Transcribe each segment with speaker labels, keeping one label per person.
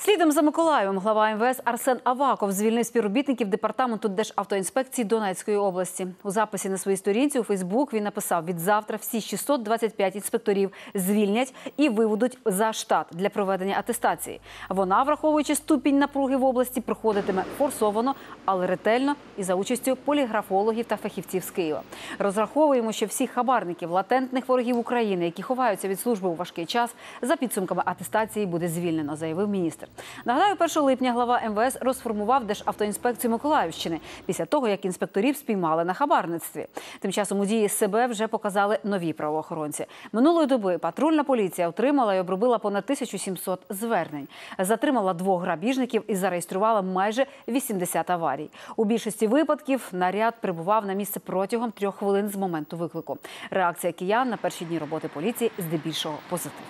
Speaker 1: Слідом за Миколаєвим, глава МВС Арсен Аваков звільнив співробітників департаменту Державтоінспекції Донецької області. У записі на своїй сторінці у Фейсбук він написав: від завтра всі 625 інспекторів звільнять і виведуть за штат для проведення атестації. Вона, враховуючи ступінь напруги в області, проходитиме форсовано, але ретельно і за участю поліграфологів та фахівців з Києва. Розраховуємо, що всіх хабарників, латентних ворогів України, які ховаються від служби у важкий час, за підсумками атестації буде звільнено, заявив міністр. Нагадаю, 1 липня глава МВС розформував Державтоінспекцію Миколаївщини після того, як інспекторів спіймали на хабарництві. Тим часом у дії себе вже показали нові правоохоронці. Минулої доби патрульна поліція отримала і обробила понад 1700 звернень, затримала двох грабіжників і зареєструвала майже 80 аварій. У більшості випадків наряд прибував на місце протягом трьох хвилин з моменту виклику. Реакція киян на перші дні роботи поліції здебільшого позитивна.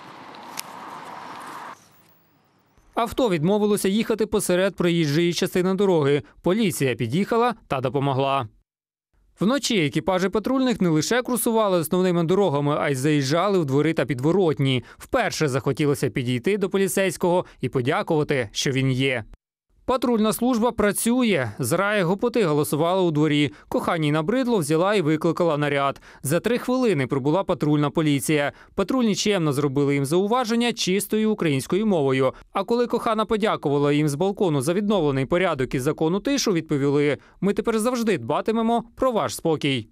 Speaker 2: Авто відмовилося їхати посеред проїжджої частини дороги. Поліція під'їхала та допомогла. Вночі екіпажі патрульних не лише крусували основними дорогами, а й заїжджали в двори та підворотні. Вперше захотілося підійти до поліцейського і подякувати, що він є. Патрульна служба працює. Зрає гопоти голосувала у дворі. Коханій набридло взяла і викликала наряд. За три хвилини прибула патрульна поліція. Патрульні чемно зробили їм зауваження чистою українською мовою. А коли кохана подякувала їм з балкону за відновлений порядок і закону тишу, відповіли: ми тепер завжди дбатимемо про ваш спокій.